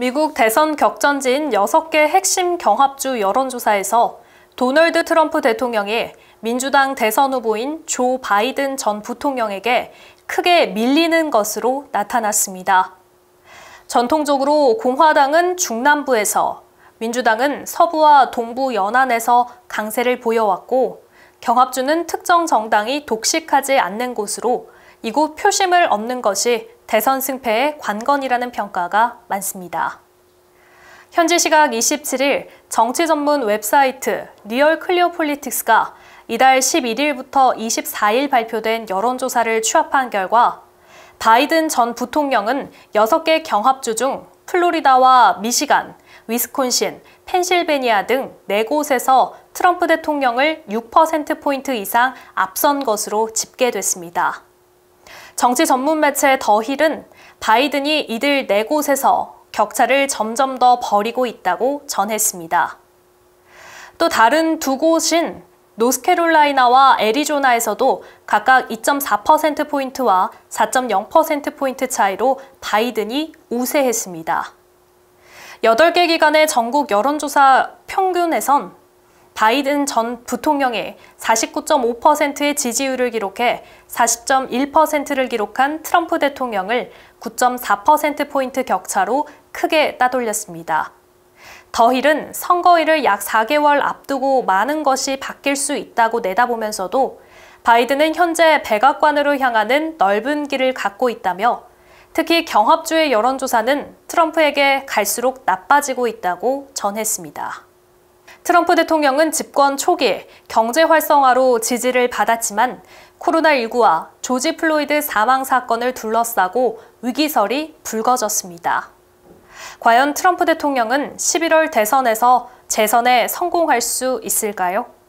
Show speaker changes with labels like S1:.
S1: 미국 대선 격전지인 6개 핵심 경합주 여론조사에서 도널드 트럼프 대통령이 민주당 대선 후보인 조 바이든 전 부통령에게 크게 밀리는 것으로 나타났습니다. 전통적으로 공화당은 중남부에서, 민주당은 서부와 동부 연안에서 강세를 보여왔고, 경합주는 특정 정당이 독식하지 않는 곳으로 이곳 표심을 얻는 것이 대선 승패의 관건이라는 평가가 많습니다. 현지 시각 27일 정치 전문 웹사이트 리얼 클리어 폴리틱스가 이달 11일부터 24일 발표된 여론조사를 취합한 결과 바이든 전 부통령은 6개 경합주 중 플로리다와 미시간, 위스콘신, 펜실베니아 등 4곳에서 트럼프 대통령을 6%포인트 이상 앞선 것으로 집계됐습니다. 정치 전문 매체 더힐은 바이든이 이들 네 곳에서 격차를 점점 더 벌이고 있다고 전했습니다. 또 다른 두 곳인 노스캐롤라이나와 애리조나에서도 각각 2.4%포인트와 4.0%포인트 차이로 바이든이 우세했습니다. 8개 기관의 전국 여론조사 평균에선 바이든 전 부통령의 49.5%의 지지율을 기록해 40.1%를 기록한 트럼프 대통령을 9.4%포인트 격차로 크게 따돌렸습니다. 더힐은 선거일을 약 4개월 앞두고 많은 것이 바뀔 수 있다고 내다보면서도 바이든은 현재 백악관으로 향하는 넓은 길을 갖고 있다며 특히 경합주의 여론조사는 트럼프에게 갈수록 나빠지고 있다고 전했습니다. 트럼프 대통령은 집권 초기에 경제 활성화로 지지를 받았지만 코로나19와 조지 플로이드 사망 사건을 둘러싸고 위기설이 불거졌습니다. 과연 트럼프 대통령은 11월 대선에서 재선에 성공할 수 있을까요?